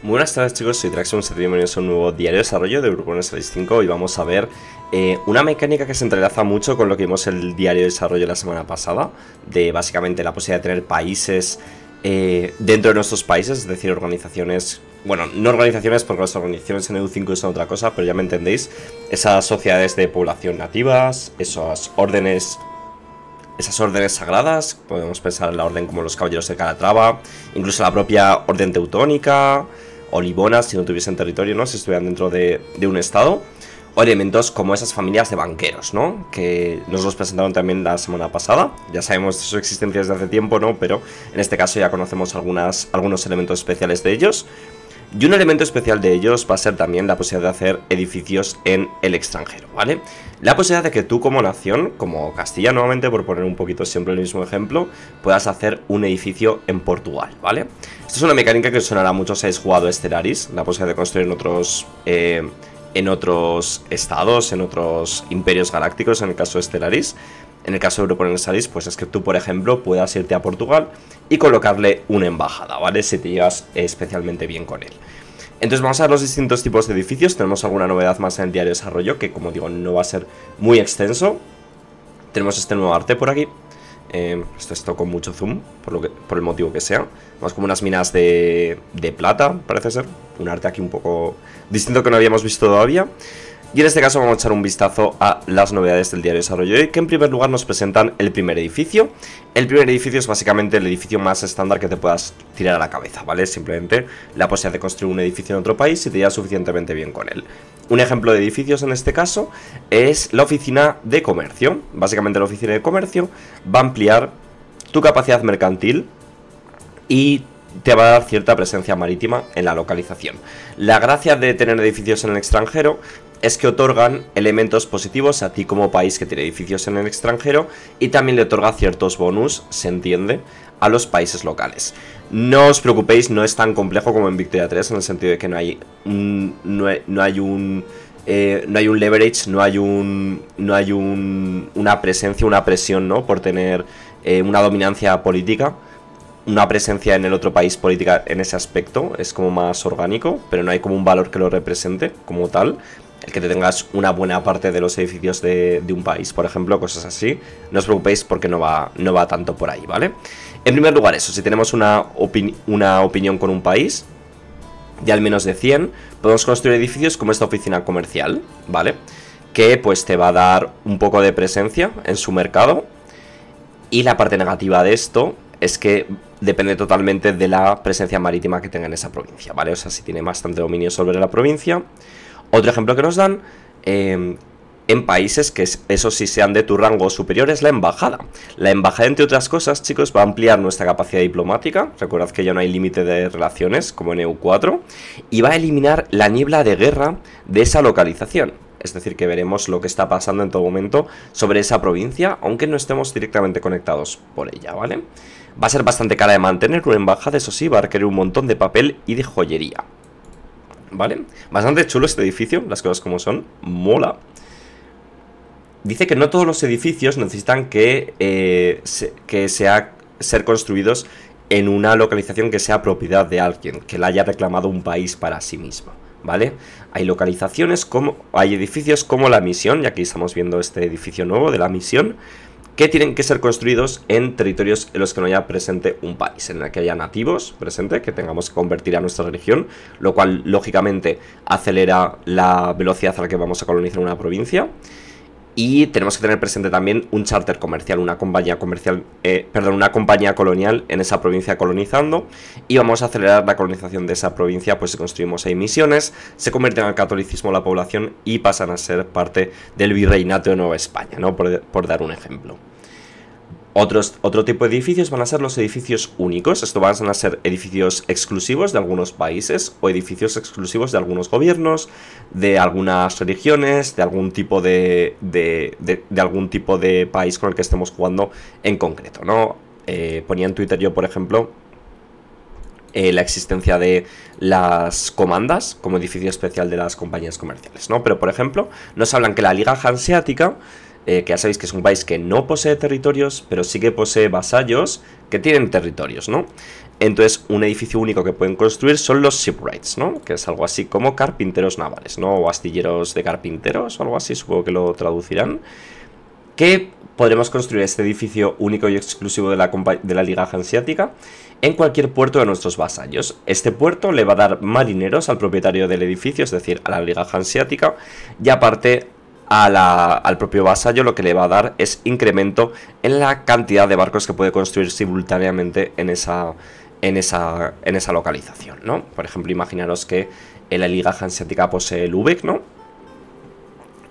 Buenas tardes chicos, soy Traxxon, y bienvenidos a un nuevo diario de desarrollo de Urban 65 y vamos a ver eh, una mecánica que se entrelaza mucho con lo que vimos en el diario de desarrollo la semana pasada, de básicamente la posibilidad de tener países eh, dentro de nuestros países, es decir, organizaciones, bueno, no organizaciones porque las organizaciones en EU5 son otra cosa, pero ya me entendéis, esas sociedades de población nativas, esas órdenes esas órdenes sagradas, podemos pensar en la orden como los caballeros de Calatrava, incluso la propia orden teutónica, o Libonas, si no tuviesen territorio, ¿no? Si estuvieran dentro de, un estado o elementos como esas familias de banqueros, ¿no? Que nos los presentaron también la semana pasada. Ya sabemos de su existencia desde hace tiempo, ¿no? Pero en este caso ya conocemos algunos elementos especiales de ellos. Y un elemento especial de ellos va a ser también la posibilidad de hacer edificios en el extranjero, ¿vale? La posibilidad de que tú como nación, como Castilla nuevamente, por poner un poquito siempre el mismo ejemplo, puedas hacer un edificio en Portugal, ¿vale? Esto es una mecánica que sonará mucho si habéis jugado Estelaris, la posibilidad de construir en otros... Eh, en otros estados, en otros imperios galácticos, en el caso de Estelaris. En el caso de el Salís, pues es que tú, por ejemplo, puedas irte a Portugal y colocarle una embajada, ¿vale? Si te llevas especialmente bien con él. Entonces vamos a ver los distintos tipos de edificios. Tenemos alguna novedad más en el diario de desarrollo, que como digo, no va a ser muy extenso. Tenemos este nuevo arte por aquí. Em, esto, es con mucho zoom, por, lo que, por el motivo que sea. Más como unas minas de, de plata, parece ser. Un arte aquí un poco distinto que no habíamos visto todavía. Y en este caso vamos a echar un vistazo a las novedades del diario Desarrollo de que en primer lugar nos presentan el primer edificio. El primer edificio es básicamente el edificio más estándar que te puedas tirar a la cabeza, ¿vale? Simplemente la posibilidad de construir un edificio en otro país si te llevas suficientemente bien con él. Un ejemplo de edificios en este caso es la oficina de comercio. Básicamente la oficina de comercio va a ampliar tu capacidad mercantil y te va a dar cierta presencia marítima en la localización. La gracia de tener edificios en el extranjero es que otorgan elementos positivos a ti como país que tiene edificios en el extranjero y también le otorga ciertos bonus, se entiende, a los países locales. No os preocupéis, no es tan complejo como en Victoria 3 en el sentido de que no hay un, no, hay un eh, no hay un leverage, no hay un no hay una presencia, una presión, ¿no? Por tener eh, una dominancia política una presencia en el otro país política en ese aspecto, es como más orgánico, pero no hay como un valor que lo represente como tal, el que te tengas una buena parte de los edificios de, un país, por ejemplo, cosas así. No os preocupéis porque no va, no va tanto por ahí, ¿vale? En primer lugar, eso, si tenemos una, una opinión con un país, de al menos de 100, podemos construir edificios como esta oficina comercial, ¿vale? Que pues te va a dar un poco de presencia en su mercado. Y la parte negativa de esto es que depende totalmente de la presencia marítima que tenga en esa provincia, ¿vale? O sea, si tiene bastante dominio sobre la provincia, otro ejemplo que nos dan, em, en países que eso sí sean de tu rango superior es la embajada. La embajada, entre otras cosas, chicos, va a ampliar nuestra capacidad diplomática. Recordad que ya no hay límite de relaciones, como en EU4. Y va a eliminar la niebla de guerra de esa localización. Es decir, que veremos lo que está pasando en todo momento sobre esa provincia, aunque no estemos directamente conectados por ella, ¿vale? Va a ser bastante cara de mantener una embajada, eso sí, va a requerir un montón de papel y de joyería. ¿vale? Bastante chulo este edificio, las cosas como son, mola. Dice que no todos los edificios necesitan que, eh, que sea, ser construidos en una localización que sea propiedad de alguien, que la haya reclamado un país para sí mismo, ¿vale? Hay localizaciones como, hay edificios como la misión, y aquí estamos viendo este edificio nuevo de la misión, que tienen que ser construidos en territorios en los que no haya presente un país, en el que haya nativos presente, que tengamos que convertir a nuestra religión, lo cual lógicamente acelera la velocidad a la que vamos a colonizar una provincia. Y tenemos que tener presente también un charter comercial, una compañía comercial, eh, perdón, una compañía colonial en esa provincia colonizando. Y vamos a acelerar la colonización de esa provincia, pues si construimos ahí misiones, se convierten al catolicismo la población y pasan a ser parte del virreinato de Nueva España, ¿no? por dar un ejemplo otro tipo de edificios van a ser los edificios únicos, esto van a ser edificios exclusivos de algunos países o edificios exclusivos de algunos gobiernos, de algunas religiones, de algún tipo de, de, de, algún tipo de país con el que estemos jugando en concreto, ¿no? Eh, ponía en Twitter yo, por ejemplo, eh, la existencia de las comandas como edificio especial de las compañías comerciales, ¿no? Pero, por ejemplo, nos hablan que la Liga Hanseática eh, que ya sabéis que es un país que no posee territorios, pero sí que posee vasallos que tienen territorios, ¿no? Entonces, un edificio único que pueden construir son los shipwrights, ¿no? Que es algo así como carpinteros navales, ¿no? O astilleros de carpinteros o algo así, supongo que lo traducirán. Que podremos construir este edificio único y exclusivo de la, de la Liga Hanseática en cualquier puerto de nuestros vasallos. Este puerto le va a dar marineros al propietario del edificio, es decir, a la Liga Hanseática, y aparte al propio vasallo lo que le va a dar es incremento en la cantidad de barcos que puede construir simultáneamente en esa, en esa, en esa localización, ¿no? Por ejemplo, imaginaros que en la Liga Hanseática posee pues, Lübeck, ¿no?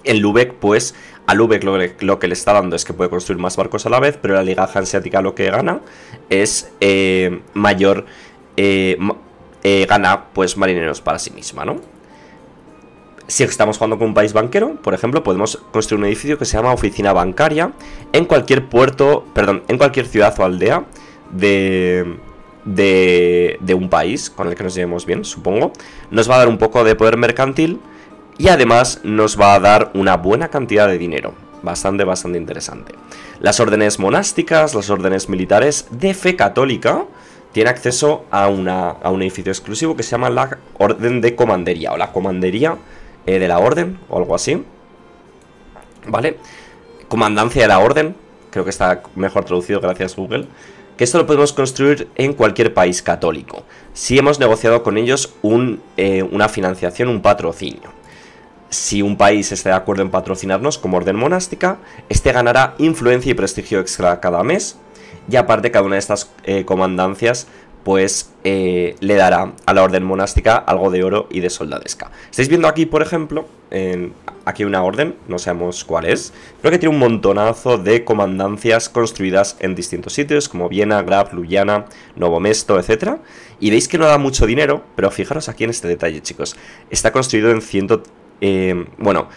el Lubeck, pues, al Lübeck lo, que le está dando es que puede construir más barcos a la vez, pero la Liga Hanseática lo que gana es eh, mayor... Eh, eh, gana, pues, marineros para sí misma, ¿no? Si estamos jugando con un país banquero, por ejemplo, podemos construir un edificio que se llama oficina bancaria en cualquier puerto, perdón, en cualquier ciudad o aldea de, de, un país con el que nos llevemos bien, supongo. Nos va a dar un poco de poder mercantil y además nos va a dar una buena cantidad de dinero. Bastante, bastante interesante. Las órdenes monásticas, las órdenes militares de fe católica, tiene acceso a, a un edificio exclusivo que se llama la Orden de Comandería o la Comandería eh, de la orden o algo así. ¿Vale? Comandancia de la orden, creo que está mejor traducido gracias Google. Que esto lo podemos construir en cualquier país católico. Si hemos negociado con ellos eh, una financiación, un patrocinio. Si un país está de acuerdo en patrocinarnos como orden monástica, este ganará influencia y prestigio extra cada mes. Y aparte cada una de estas eh, comandancias pues eh, le dará a la orden monástica algo de oro y de soldadesca. Estáis viendo aquí, por ejemplo, en, aquí una orden, no sabemos cuál es, Creo que tiene un montonazo de comandancias construidas en distintos sitios, como Viena, Grab, Luyana, Mesto, etc. Y veis que no da mucho dinero, pero fijaros aquí en este detalle, chicos. Está construido en ciento... Eh, bueno,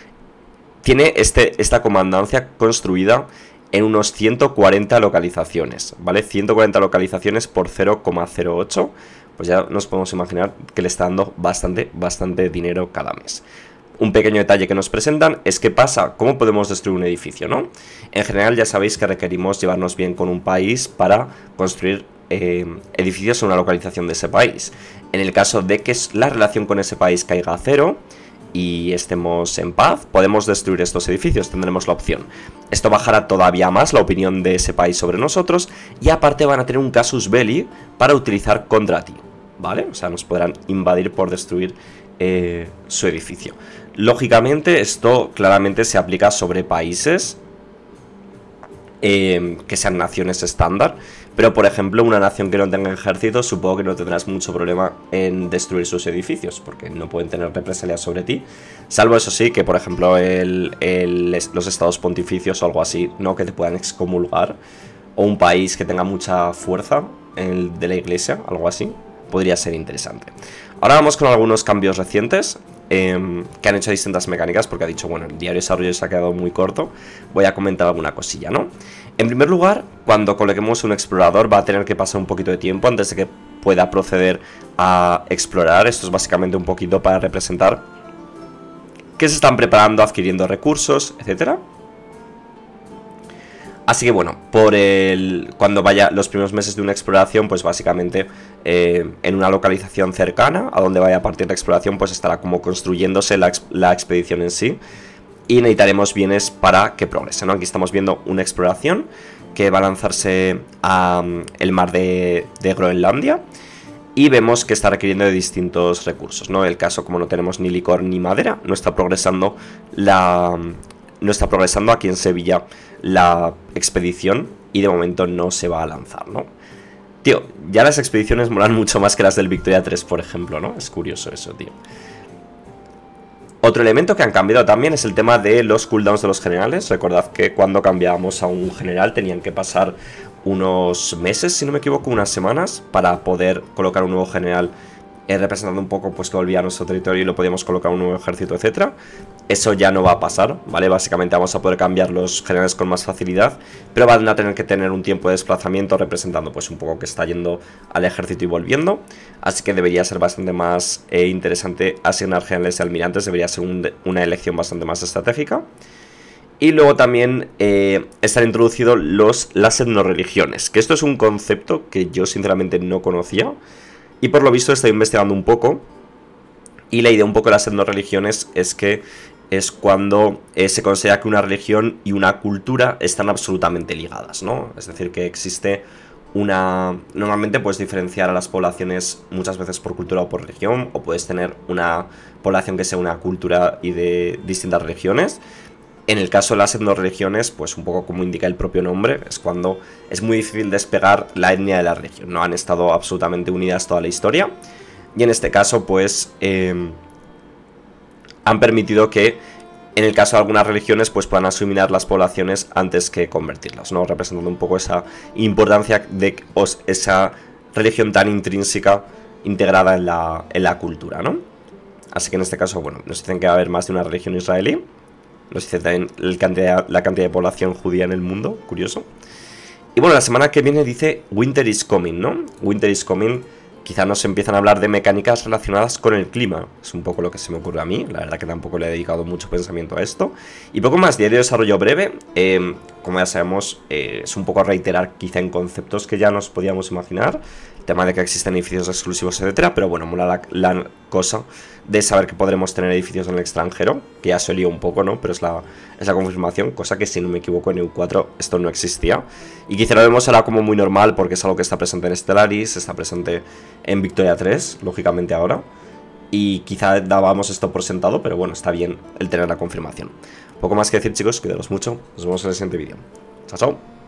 tiene este, esta comandancia construida en unos 140 localizaciones, ¿vale? 140 localizaciones por 0,08, pues ya nos podemos imaginar que le está dando bastante, bastante dinero cada mes. Un pequeño detalle que nos presentan es qué pasa, cómo podemos destruir un edificio, ¿no? En general ya sabéis que requerimos llevarnos bien con un país para construir eh, edificios en una localización de ese país. En el caso de que la relación con ese país caiga a cero, y estemos en paz, podemos destruir estos edificios, tendremos la opción. Esto bajará todavía más la opinión de ese país sobre nosotros y aparte van a tener un casus belli para utilizar contra ti, ¿vale? O sea, nos podrán invadir por destruir eh, su edificio. Lógicamente, esto claramente se aplica sobre países eh, que sean naciones estándar pero, por ejemplo, una nación que no tenga ejército, supongo que no tendrás mucho problema en destruir sus edificios, porque no pueden tener represalias sobre ti. Salvo eso sí, que por ejemplo el, los estados pontificios o algo así, ¿no? Que te puedan excomulgar. O un país que tenga mucha fuerza el de la iglesia, algo así. Podría ser interesante. Ahora vamos con algunos cambios recientes. Em, que han hecho distintas mecánicas, porque ha dicho, bueno, el diario de desarrollo se ha quedado muy corto, voy a comentar alguna cosilla, ¿no? En primer lugar, cuando coloquemos un explorador va a tener que pasar un poquito de tiempo antes de que pueda proceder a explorar, esto es básicamente un poquito para representar que se están preparando, adquiriendo recursos, etcétera. Así que bueno, por el. Cuando vaya los primeros meses de una exploración, pues básicamente eh, en una localización cercana, a donde vaya a partir la exploración, pues estará como construyéndose la, expedición en sí. Y necesitaremos bienes para que progrese, ¿no? Aquí estamos viendo una exploración que va a lanzarse al mm, mar de, Groenlandia y vemos que está requiriendo de distintos recursos, ¿no? El caso, como no tenemos ni licor ni madera, no está progresando la, no está progresando aquí en Sevilla la expedición y de momento no se va a lanzar, ¿no? Tío, ya las expediciones molan mucho más que las del Victoria 3, por ejemplo, ¿no? Es curioso eso, tío. Otro elemento que han cambiado también es el tema de los cooldowns de los generales. Recordad que cuando cambiábamos a un general tenían que pasar unos meses, si no me equivoco, unas semanas, para poder colocar un nuevo general eh, representando un poco pues que volvía a nuestro territorio y lo podíamos colocar un nuevo ejército, etcétera. Eso ya no va a pasar, ¿vale? Básicamente vamos a poder cambiar los generales con más facilidad, pero van a tener que tener un tiempo de desplazamiento representando pues un poco que está yendo al ejército y volviendo, así que debería ser bastante más eh, interesante asignar generales y almirantes, debería ser una elección bastante más estratégica. Y luego también eh, están introducidos los, las etnoreligiones, que esto es un concepto que yo sinceramente no conocía. Y por lo visto estoy investigando un poco. Y la idea un poco de las religiones es que es cuando eh, se considera que una religión y una cultura están absolutamente ligadas, ¿no? Es decir, que existe una... Normalmente puedes diferenciar a las poblaciones muchas veces por cultura o por religión, o puedes tener una población que sea una cultura y de distintas religiones, en el caso de las etnoreligiones, pues un poco como indica el propio nombre, es cuando es muy difícil despegar la etnia de la región, no han estado absolutamente unidas toda la historia. Y en este caso, pues em, han permitido que, en el caso de algunas religiones, pues puedan asimilar las poblaciones antes que convertirlas, ¿no? Representando un poco esa importancia de esa religión tan intrínseca integrada en la, en la cultura, ¿no? Así que en este caso, bueno, nos dicen que va a haber más de una religión israelí. Nos dice también la cantidad de población judía en el mundo, curioso. Y bueno, la semana que viene dice Winter is coming, ¿no? Winter is coming, quizá nos empiezan a hablar de mecánicas relacionadas con el clima. Es un poco lo que se me ocurre a mí, la verdad que tampoco le he dedicado mucho pensamiento a esto. Y poco más, diario de desarrollo breve, em, como ya sabemos, eh, es un poco reiterar quizá en conceptos que ya nos podíamos imaginar tema de que existen edificios exclusivos, etcétera, pero bueno, mola la, cosa de saber que podremos tener edificios en el extranjero, que ya se lió un poco, ¿no? Pero es la, confirmación, cosa que si no me equivoco en EU4 esto no existía. Y quizá lo vemos ahora como muy normal, porque es algo que está presente en Stellaris, está presente en Victoria 3, lógicamente ahora. Y quizá dábamos esto por sentado, pero bueno, está bien el tener la confirmación. Poco más que decir chicos, cuidaros mucho, nos vemos en el siguiente vídeo. Chao, chao.